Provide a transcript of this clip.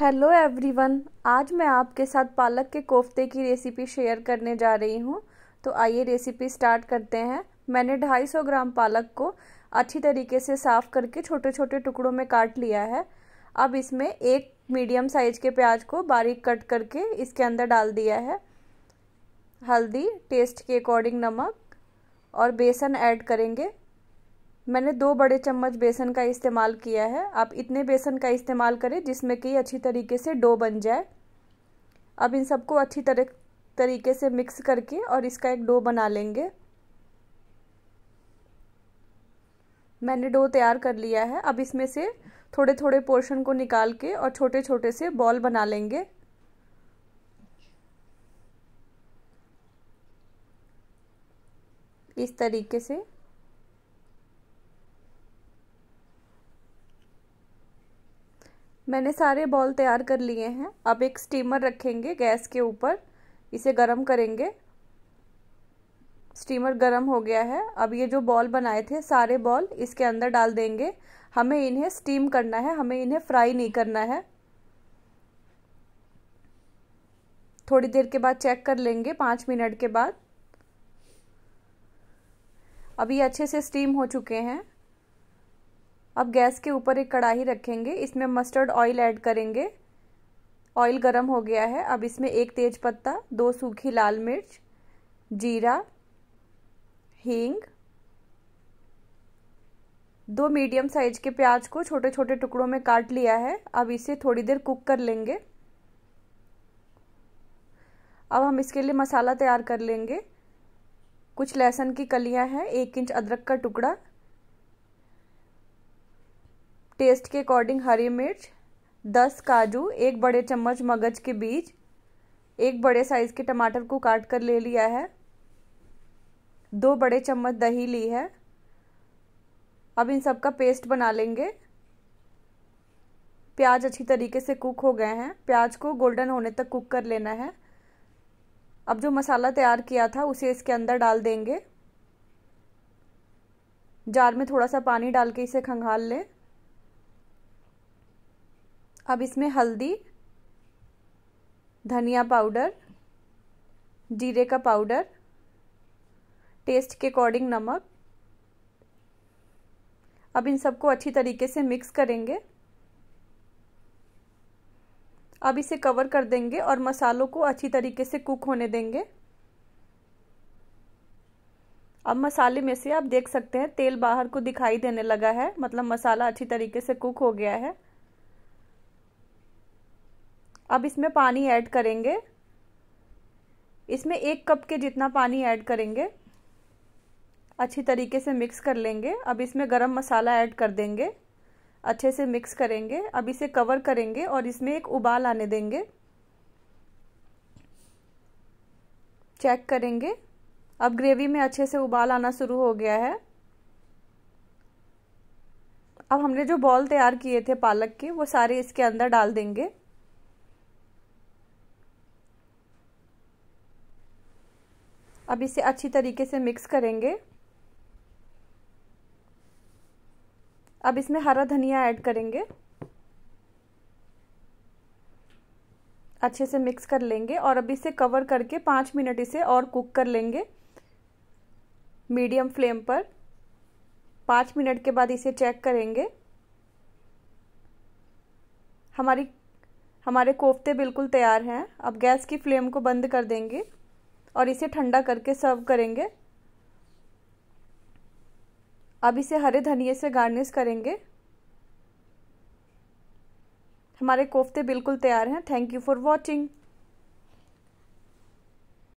hello everyone आज मैं आपके साथ पालक के कोफ्ते की रेसिपी शेयर करने जा रही हूँ तो आइए रेसिपी स्टार्ट करते हैं मैंने 250 ग्राम पालक को अच्छी तरीके से साफ़ करके छोटे छोटे टुकड़ों में काट लिया है अब इसमें एक मीडियम साइज के प्याज को बारीक कट करके इसके अंदर डाल दिया है हल्दी टेस्ट के अकॉर्डिंग नमक और बेसन ऐड करेंगे मैंने दो बड़े चम्मच बेसन का इस्तेमाल किया है आप इतने बेसन का इस्तेमाल करें जिसमें कि अच्छी तरीके से डो बन जाए अब इन सबको अच्छी तरह तरीके से मिक्स करके और इसका एक डो बना लेंगे मैंने डो तैयार कर लिया है अब इसमें से थोड़े थोड़े पोर्शन को निकाल के और छोटे छोटे से बॉल बना लेंगे इस तरीके से मैंने सारे बॉल तैयार कर लिए हैं अब एक स्टीमर रखेंगे गैस के ऊपर इसे गरम करेंगे स्टीमर गरम हो गया है अब ये जो बॉल बनाए थे सारे बॉल इसके अंदर डाल देंगे हमें इन्हें स्टीम करना है हमें इन्हें फ्राई नहीं करना है थोड़ी देर के बाद चेक कर लेंगे पाँच मिनट के बाद अभी अच्छे से स्टीम हो चुके हैं अब गैस के ऊपर एक कढ़ाई रखेंगे इसमें मस्टर्ड ऑयल ऐड करेंगे ऑयल गरम हो गया है अब इसमें एक तेज पत्ता दो सूखी लाल मिर्च जीरा हींग दो मीडियम साइज के प्याज को छोटे छोटे टुकड़ों में काट लिया है अब इसे थोड़ी देर कुक कर लेंगे अब हम इसके लिए मसाला तैयार कर लेंगे कुछ लहसुन की कलियां हैं एक इंच अदरक का टुकड़ा टेस्ट के अकॉर्डिंग हरी मिर्च दस काजू एक बड़े चम्मच मगज के बीज एक बड़े साइज के टमाटर को काट कर ले लिया है दो बड़े चम्मच दही ली है अब इन सब का पेस्ट बना लेंगे प्याज अच्छी तरीके से कुक हो गए हैं प्याज को गोल्डन होने तक कुक कर लेना है अब जो मसाला तैयार किया था उसे इसके अंदर डाल देंगे जार में थोड़ा सा पानी डाल के इसे खंगाल लें अब इसमें हल्दी धनिया पाउडर जीरे का पाउडर टेस्ट के अकॉर्डिंग नमक अब इन सबको अच्छी तरीके से मिक्स करेंगे अब इसे कवर कर देंगे और मसालों को अच्छी तरीके से कुक होने देंगे अब मसाले में से आप देख सकते हैं तेल बाहर को दिखाई देने लगा है मतलब मसाला अच्छी तरीके से कुक हो गया है अब इसमें पानी ऐड करेंगे इसमें एक कप के जितना पानी ऐड करेंगे अच्छी तरीके से मिक्स कर लेंगे अब इसमें गरम मसाला ऐड कर देंगे अच्छे से मिक्स करेंगे अब इसे कवर करेंगे और इसमें एक उबाल आने देंगे चेक करेंगे अब ग्रेवी में अच्छे से उबाल आना शुरू हो गया है अब हमने जो बॉल तैयार किए थे पालक के वो सारे इसके अंदर डाल देंगे अब इसे अच्छी तरीके से मिक्स करेंगे अब इसमें हरा धनिया ऐड करेंगे अच्छे से मिक्स कर लेंगे और अब इसे कवर करके पाँच मिनट इसे और कुक कर लेंगे मीडियम फ्लेम पर पाँच मिनट के बाद इसे चेक करेंगे हमारी हमारे कोफ्ते बिल्कुल तैयार हैं अब गैस की फ्लेम को बंद कर देंगे और इसे ठंडा करके सर्व करेंगे अब इसे हरे धनिए से गार्निश करेंगे हमारे कोफ्ते बिल्कुल तैयार हैं थैंक यू फॉर वॉचिंग